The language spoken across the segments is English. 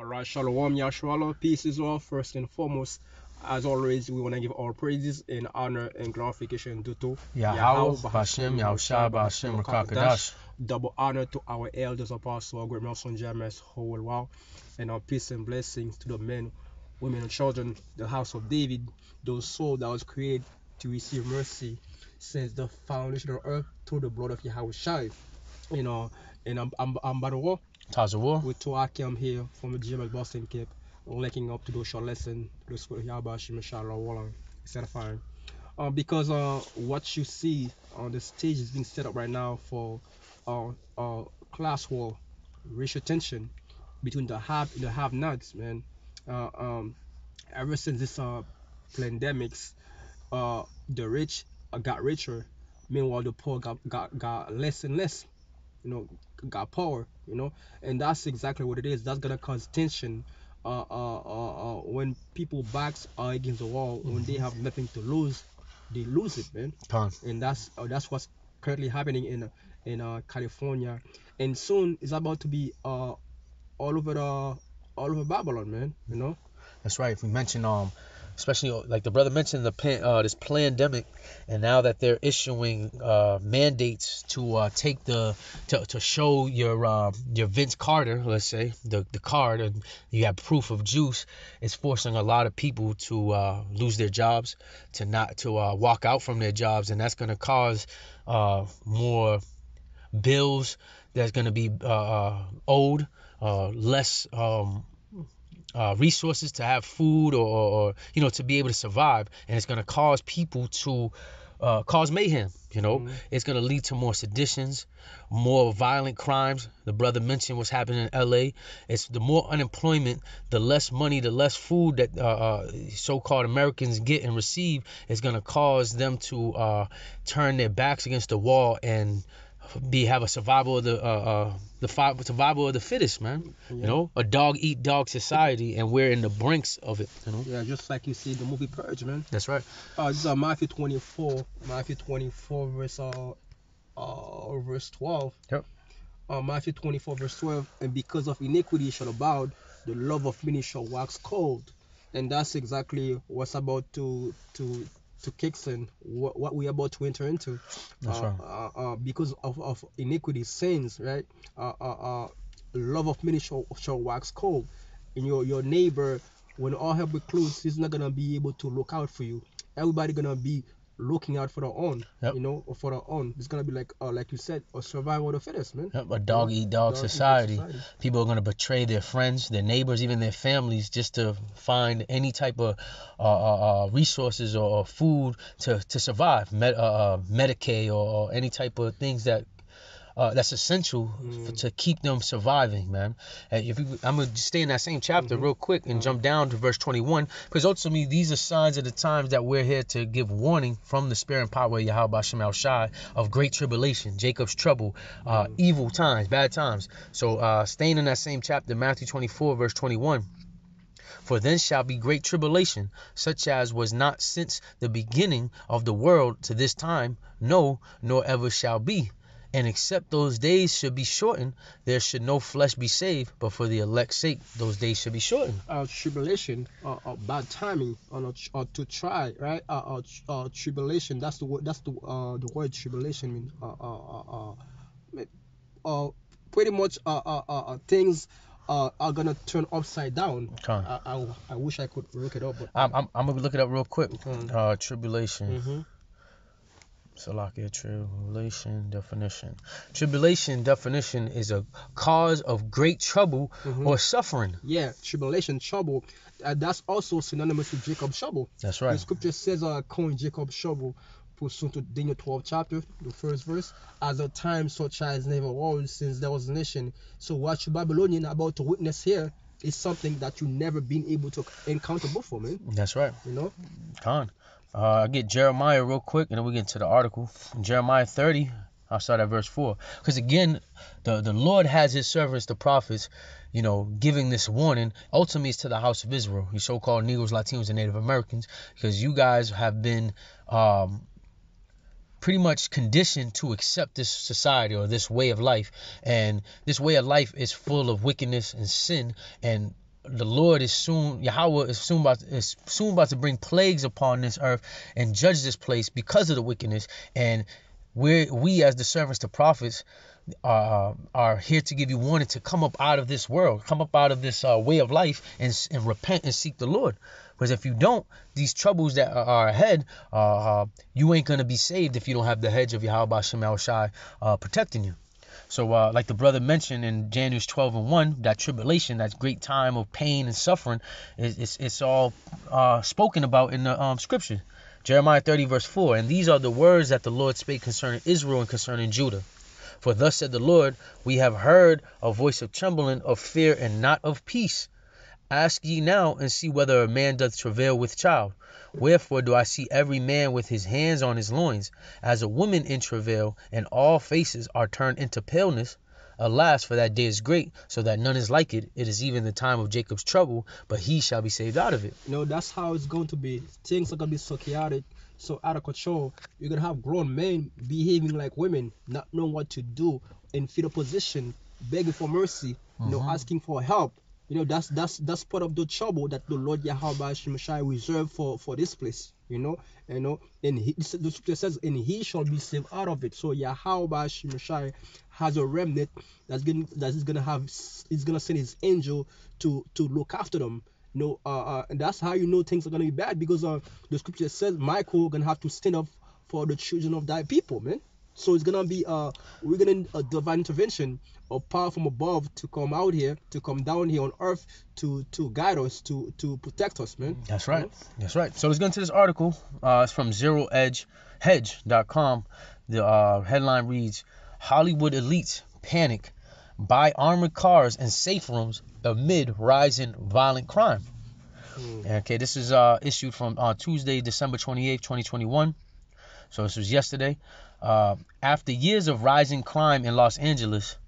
Alright, Shalom Yashwala, peace is all. First and foremost, as always, we want to give our praises and honor and glorification due to Yahweh, Hashem, Double honor to our elders, apostles, great Nelson James, whole wow, and our peace and blessings to the men, women, and children, the house of David, those souls that was created to receive mercy since the foundation of earth through the blood of Yahweh Shai. You know, and I'm, I'm, I'm by the wall. War. With Tuakiam here from the at Boston Cape, linking up to do short lesson, those for Yabashi Mashallah Wallan, certifying. Uh, because uh, what you see on the stage is being set up right now for uh, uh, class war, racial tension between the have and the have nots, man. Uh, um, ever since this uh, pandemics, uh, the rich got richer, meanwhile the poor got, got, got less and less you know got power you know and that's exactly what it is that's gonna cause tension uh, uh, uh, uh, when people backs are against the wall when they have nothing to lose they lose it man Time. and that's uh, that's what's currently happening in in uh, california and soon it's about to be uh all over the all over babylon man you know that's right we mentioned um especially uh, like the brother mentioned the pan, uh, this pandemic, and now that they're issuing uh, mandates to uh, take the to, to show your um, your Vince Carter, let's say the the card, and you have proof of juice, it's forcing a lot of people to uh, lose their jobs, to not to uh, walk out from their jobs, and that's going to cause more bills that's going to be owed, less. Um, uh, resources to have food or, or, you know to be able to survive and it's going to cause people to uh, cause mayhem you know mm-hmm. it's going to lead to more seditions more violent crimes the brother mentioned what's happening in la it's the more unemployment the less money the less food that uh, uh so-called americans get and receive is going to cause them to uh, turn their backs against the wall and be have a survival of the uh, uh the five, survival of the fittest, man. Yeah. You know, a dog eat dog society, and we're in the brinks of it. You know. Yeah, just like you see the movie Purge, man. That's right. Uh, this is uh, Matthew 24, Matthew 24 verse uh, uh verse 12. Yep. Uh, Matthew 24 verse 12, and because of iniquity shall abound, the love of many shall wax cold, and that's exactly what's about to to to kicks in what, what we're about to enter into uh, right. Uh, uh, because of, of iniquity sins right uh, uh, love of many shall, shall wax cold and your your neighbor when all hell breaks he's not gonna be able to look out for you everybody gonna be looking out for their own, yep. you know, or for their own. It's gonna be like, uh, like you said, a survival of the fittest, man. Yep, a dog eat dog, society. People are gonna betray their friends, their neighbors, even their families, just to find any type of uh, uh, uh resources or, food to to survive, Med, uh, uh, Medicaid or, or, any type of things that uh, that's essential mm. for, to keep them surviving, man. And if you, I'm gonna stay in that same chapter mm-hmm. real quick and jump down to verse 21, because ultimately these are signs of the times that we're here to give warning from the spirit and power of Yahweh El Shai of great tribulation, Jacob's trouble, uh, mm. evil times, bad times. So uh, staying in that same chapter, Matthew 24, verse 21. For then shall be great tribulation, such as was not since the beginning of the world to this time, no, nor ever shall be and except those days should be shortened, there should no flesh be saved, but for the elect's sake, those days should be shortened. Uh, tribulation, uh, uh, bad timing, or, or to try, right? Uh, uh, tribulation. That's the word. That's the uh, the word tribulation mean. Uh, uh, uh, uh, uh, pretty much uh, uh, uh, uh, things. Uh, are gonna turn upside down. Okay. I, I, I, wish I could look it up, but I'm, I'm, I'm gonna look it up real quick. Okay. Uh, tribulation. Mm-hmm. So a tribulation definition. Tribulation definition is a cause of great trouble mm-hmm. or suffering. Yeah, tribulation, trouble. Uh, that's also synonymous with Jacob's trouble. That's right. The scripture says, uh, calling Jacob's trouble, pursuant to Daniel 12 chapter, the first verse, as a time such as never was since there was a nation. So what you Babylonian about to witness here is something that you have never been able to encounter before, man. That's right. You know? Con. Uh, I get Jeremiah real quick, and then we get to the article. Jeremiah 30, I'll start at verse 4. Because again, the, the Lord has his servants, the prophets, you know, giving this warning. Ultimately, it's to the house of Israel, you so called Negroes, Latinos, and Native Americans, because you guys have been um, pretty much conditioned to accept this society or this way of life. And this way of life is full of wickedness and sin. And the Lord is soon, Yahweh is soon about is soon about to bring plagues upon this earth and judge this place because of the wickedness. And we we as the servants, to prophets, uh, are here to give you warning to come up out of this world, come up out of this uh, way of life, and and repent and seek the Lord. Because if you don't, these troubles that are ahead, uh, uh, you ain't gonna be saved if you don't have the hedge of Yahweh Shem Shai uh, protecting you. So, uh, like the brother mentioned in January 12 and 1, that tribulation, that great time of pain and suffering, is it's, it's all uh, spoken about in the um, scripture. Jeremiah 30, verse 4. And these are the words that the Lord spake concerning Israel and concerning Judah. For thus said the Lord, We have heard a voice of trembling, of fear, and not of peace Ask ye now and see whether a man doth travail with child. Wherefore do I see every man with his hands on his loins, as a woman in travail, and all faces are turned into paleness. Alas, for that day is great, so that none is like it. It is even the time of Jacob's trouble, but he shall be saved out of it. You know, that's how it's going to be. Things are going to be so chaotic, so out of control. You're going to have grown men behaving like women, not knowing what to do, in fetal position, begging for mercy, you know, mm-hmm. asking for help you know, that's that's that's part of the trouble that the Lord Yahweh Shemashai reserved for for this place. You know, you know, and he, the scripture says, and he shall be saved out of it. So Yahweh has a remnant that's going that is gonna have is gonna send his angel to to look after them. You know, uh, uh, and that's how you know things are gonna be bad because uh, the scripture says Michael gonna have to stand up for the children of thy people, man. So it's gonna be uh we're gonna a divine intervention or power from above to come out here, to come down here on earth to to guide us, to to protect us, man. That's right. You know? That's right. So let's get into this article. Uh, it's from Zero Edge Hedge.com. The uh, headline reads Hollywood elites panic, buy armored cars and safe rooms amid rising violent crime. Mm. Okay, this is uh, issued from uh, Tuesday, December 28, 2021. So this was yesterday. Uh, after years of rising crime in Los Angeles,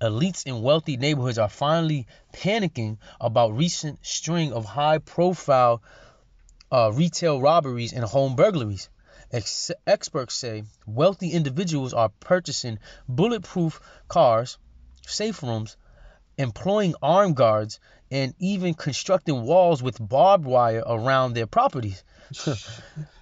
elites in wealthy neighborhoods are finally panicking about recent string of high-profile uh, retail robberies and home burglaries. Ex- experts say wealthy individuals are purchasing bulletproof cars, safe rooms, employing armed guards, and even constructing walls with barbed wire around their properties. it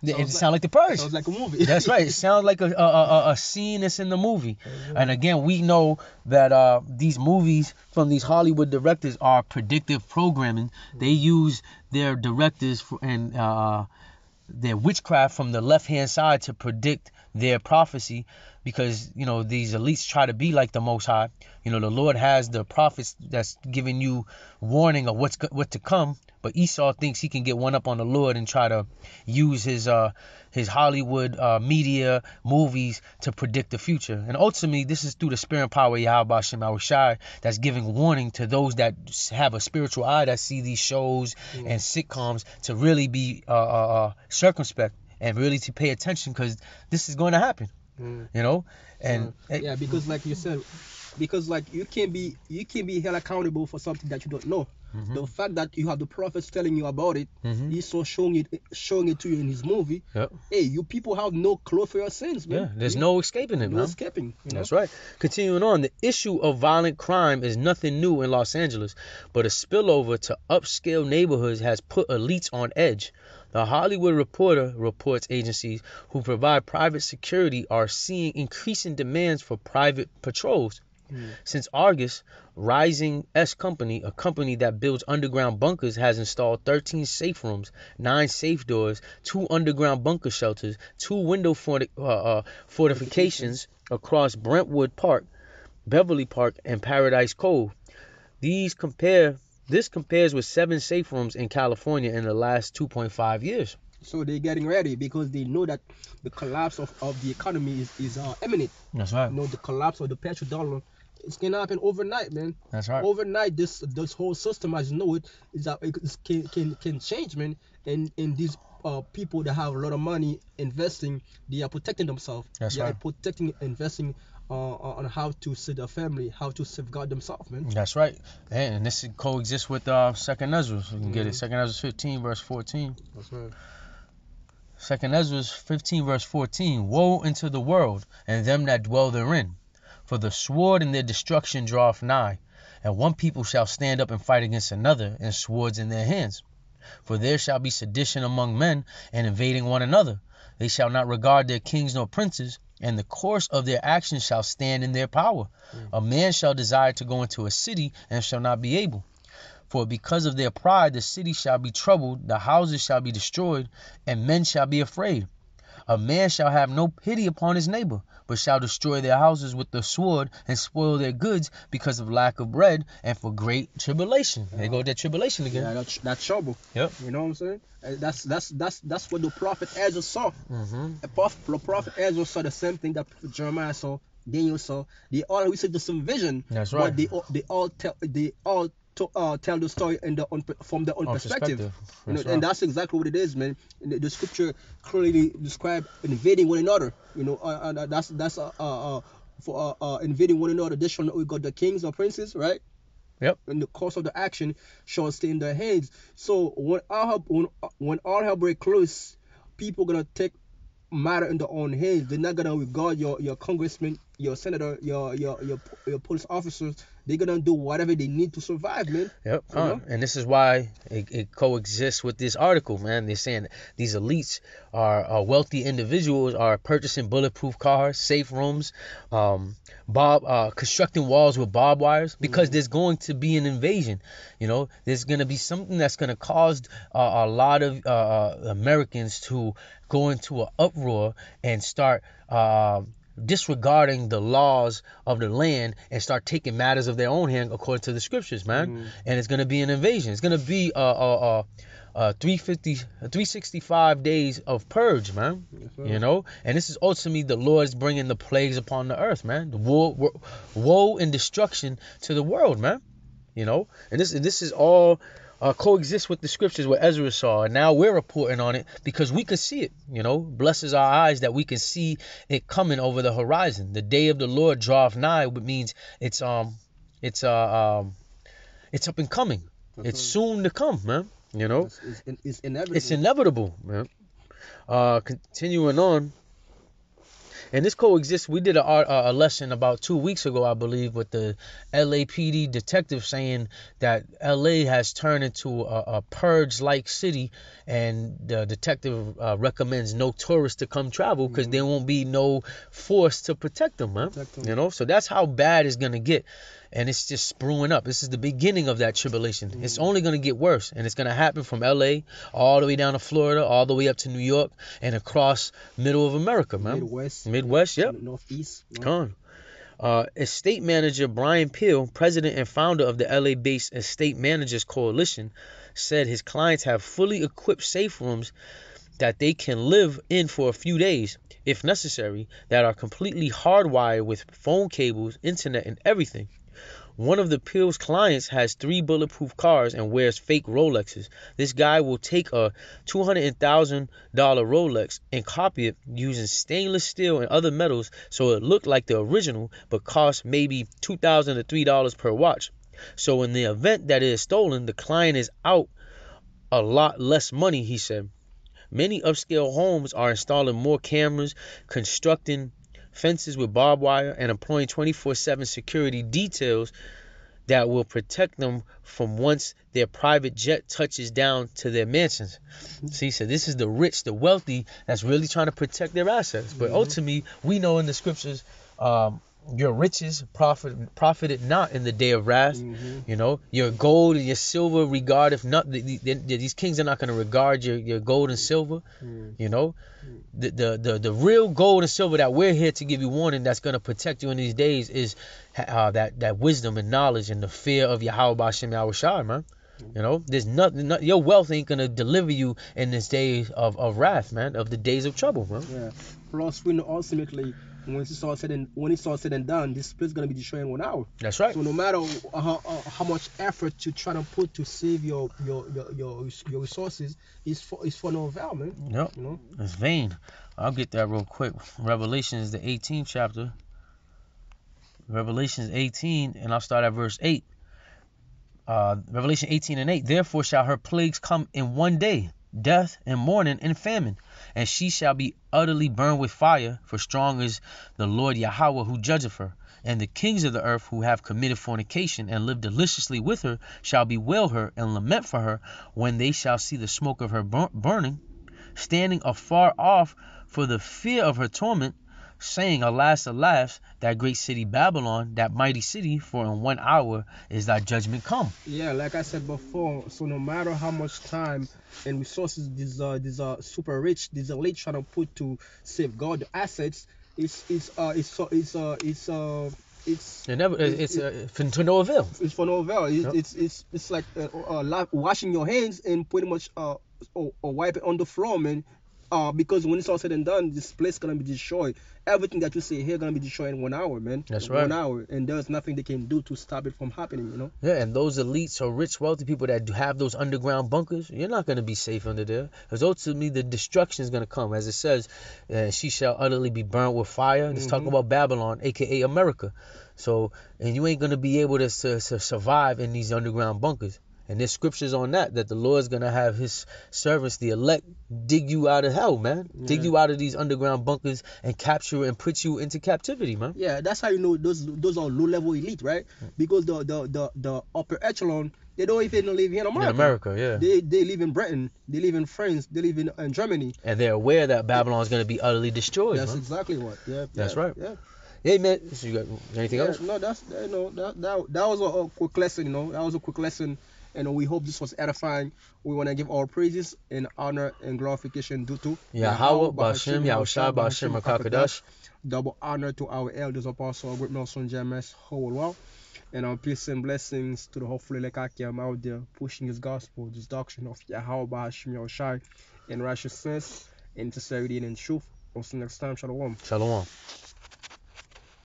like, sounds like the purge. Sounds like a movie. that's right. It sounds like a, a, a, a, scene that's in the movie. And again, we know that uh, these movies from these Hollywood directors are predictive programming. They use their directors for, and uh, their witchcraft from the left hand side to predict their prophecy because you know these elites try to be like the most high you know the lord has the prophets that's giving you warning of what's what to come but esau thinks he can get one up on the lord and try to use his uh his hollywood uh media movies to predict the future and ultimately this is through the spirit and power of yahweh shai that's giving warning to those that have a spiritual eye that see these shows mm. and sitcoms to really be uh, uh, uh circumspect and really to pay attention because this is going to happen. Mm. You know, and yeah. It, yeah, because like you said, because like you can be you can be held accountable for something that you don't know. Mm-hmm. The fact that you have the prophets telling you about it, mm-hmm. he's so showing it showing it to you in his movie. Yep. Hey, you people have no clue for your sins, man. Yeah, there's you, no escaping it, no man. escaping. You know? That's right. Continuing on, the issue of violent crime is nothing new in Los Angeles, but a spillover to upscale neighborhoods has put elites on edge. The Hollywood Reporter reports agencies who provide private security are seeing increasing demands for private patrols. Mm. Since August, Rising S Company, a company that builds underground bunkers, has installed 13 safe rooms, 9 safe doors, 2 underground bunker shelters, 2 window forti- uh, uh, fortifications across Brentwood Park, Beverly Park, and Paradise Cove. These compare this compares with seven safe rooms in California in the last 2.5 years. So they're getting ready because they know that the collapse of, of the economy is, is uh, imminent. That's right. You know, the collapse of the petrodollar it's gonna happen overnight, man. That's right. Overnight, this this whole system, as you know it, is that it can can can change, man. And and these uh, people that have a lot of money investing, they are protecting themselves. That's they right. are protecting investing on, on how to see their family, how to safeguard themselves, man. That's right. And this coexists with uh, Second Ezra. you can mm-hmm. get it. Mm-hmm. Second Ezra 15, verse 14. That's right. Second Ezra 15, verse 14. Woe unto the world and them that dwell therein, for the sword and their destruction draweth nigh. And one people shall stand up and fight against another, and swords in their hands. For there shall be sedition among men, and invading one another. They shall not regard their kings nor princes, and the course of their actions shall stand in their power. Mm. A man shall desire to go into a city and shall not be able. For because of their pride, the city shall be troubled, the houses shall be destroyed, and men shall be afraid. A man shall have no pity upon his neighbor, but shall destroy their houses with the sword and spoil their goods because of lack of bread and for great tribulation. Yeah. They go that tribulation again. Yeah, that's, trouble. Yep. You know what I'm saying? Eh, that's that's that's that's what the prophet Ezra saw. Mm-hmm. The, prophet, the prophet Ezra saw the same thing that Jeremiah saw, Daniel saw. They all received the same vision. That's right. But they all they all tell they all to, uh, tell the story in the un- from their own oh, perspective, perspective. You know, right. and that's exactly what it is man the, the scripture clearly describe invading one another you know uh, uh, that's that's uh, uh, uh for uh, invading one another this one we got the kings or princes right Yep. And the course of the action shall stay in their hands. So when all help, when, when all hell breaks loose, people gonna take matter in their own hands. They're not gonna regard your your congressman your senator, your your your your police officers, they're gonna do whatever they need to survive, man. Yep. You uh, know? And this is why it, it, coexists with this article, man. They're saying these elites are, are wealthy individuals are purchasing bulletproof cars, safe rooms, um, bob uh, constructing walls with barbed wires because mm-hmm. there's going to be an invasion. You know, there's gonna be something that's gonna cause uh, a lot of uh, uh, Americans to go into an uproar and start. Um, disregarding the laws of the land and start taking matters of their own hand according to the scriptures, man. Mm-hmm. And it's gonna be an invasion. It's gonna be a uh, uh, uh, uh 350, 365 days of purge, man. Yes, you know, and this is ultimately the Lord's bringing the plagues upon the earth, man. The woe, woe and destruction to the world, man. You know, and this this is all uh, coexist with the scriptures what Ezra saw. And now we're reporting on it because we can see it. You know, blesses our eyes that we can see it coming over the horizon. The day of the Lord draweth nigh, which means it's um, it's uh, um, it's up and coming. It's mm-hmm. soon to come, man. You know, it's, it's, it's inevitable. It's inevitable, man. Uh, continuing on. And this coexists. We did a, a, lesson about two weeks ago, I believe, with the LAPD detective saying that LA has turned into a, a purge-like city, and the detective uh, recommends no tourists to come travel because mm-hmm. there won't be no force to protect them, huh? Protect them. You know, so that's how bad it's gonna get and it's just brewing up. This is the beginning of that tribulation. Mm. It's only going to get worse, and it's going to happen from L.A. all the way down to Florida, all the way up to New York, and across middle of America, man. Midwest. Midwest, yeah. Northeast. North. Con. Uh, estate manager Brian Peel, president and founder of the LA based Estate Managers Coalition, said his clients have fully equipped safe rooms that they can live in for a few days if necessary, that are completely hardwired with phone cables, internet, and everything. One of the Pill's clients has three bulletproof cars and wears fake Rolexes. This guy will take a $200,000 Rolex and copy it using stainless steel and other metals so it looked like the original but cost maybe $2,000 to $3 per watch. So in the event that it is stolen, the client is out a lot less money, he said. Many upscale homes are installing more cameras, constructing fences with barbed wire, and employing 24 7 security details that will protect them from once their private jet touches down to their mansions. Mm-hmm. See, so this is the rich, the wealthy that's really trying to protect their assets. But mm-hmm. ultimately, we know in the scriptures, um, your riches profit profited not in the day of wrath. Mm-hmm. You know, your gold and your silver regard if not the, the, the, these kings are not going to regard your, your gold and silver. Mm. You know, mm. the, the the the real gold and silver that we're here to give you warning that's going to protect you in these days is uh, that that wisdom and knowledge and the fear of Yahweh Bashem Yahushua, man. Mm. You know, there's nothing. Not, your wealth ain't gonna deliver you in this day of, of wrath, man. Of the days of trouble, man. Yeah. Plus, we know ultimately once it's all said and when it's all said and done, this split's gonna be destroyed in one hour. That's right. So no matter uh, how, uh, how much effort you try to put to save your your your your, your resources, it's for it's for no avail, man. Yep. You know, it's vain. I'll get that real quick. Revelation is the 18th chapter. Revelation 18, and I'll start at verse 8. Uh, Revelation 18 and 8. Therefore shall her plagues come in one day death, and mourning, and famine. And she shall be utterly burned with fire, for strong is the Lord Yahweh who judgeth her. And the kings of the earth who have committed fornication and lived deliciously with her shall bewail her and lament for her when they shall see the smoke of her burning, standing afar off for the fear of her torment, saying, Alas, alas, that great city Babylon, that mighty city, for in one hour is thy judgment come. Yeah, like I said before, so no matter how much time and resources these uh, these uh, super rich, these elite trying to put to safeguard the assets, it's it's uh it's uh it's uh it's uh it's it never it's, it's, it's uh, for no avail. It's for no avail. It's yep. it's, it's, it's like uh, uh, washing your hands and pretty much uh or, or wipe it on the floor, man. Uh, because when it's all said and done, this place gonna be destroyed. Everything that you see here gonna be destroyed in one hour, man. That's right. One hour, and there's nothing they can do to stop it from happening. You know. Yeah, and those elites or rich, wealthy people that have those underground bunkers, you're not gonna be safe under there, because ultimately the destruction is gonna come, as it says, and uh, she shall utterly be burnt with fire. let it's mm-hmm. talking about Babylon, aka America. So, and you ain't gonna be able to, to, to survive in these underground bunkers. And there's scriptures on that that the Lord's gonna have His servants, the elect, dig you out of hell, man. Yeah. Dig you out of these underground bunkers and capture and put you into captivity, man. Yeah, that's how you know those those are low level elite, right? Hmm. Because the the the, the upper echelon they don't even live here in America. In America, yeah. They, they live in Britain, they live in France, they live in, in Germany. And they're aware that Babylon is going to be utterly destroyed. That's man. exactly what. Yeah. That's yeah, right. Yeah. Hey man, so you got anything yeah, else? No, that's you know that that, that was a, a, quick lesson. You know, that was a quick lesson and we hope this was edifying. We want to give all praises and honor and glorification due to Yahweh Bashem, Yahushua Bashem, Akakadash. Double honor to our elders, Apostle great Nelson James world. And our peace and blessings to the hopefully like out there pushing his gospel, this doctrine of Yahweh Bashem, Yahushua, and righteousness, and sincerity and in truth. Until next time, shalom. Shalom.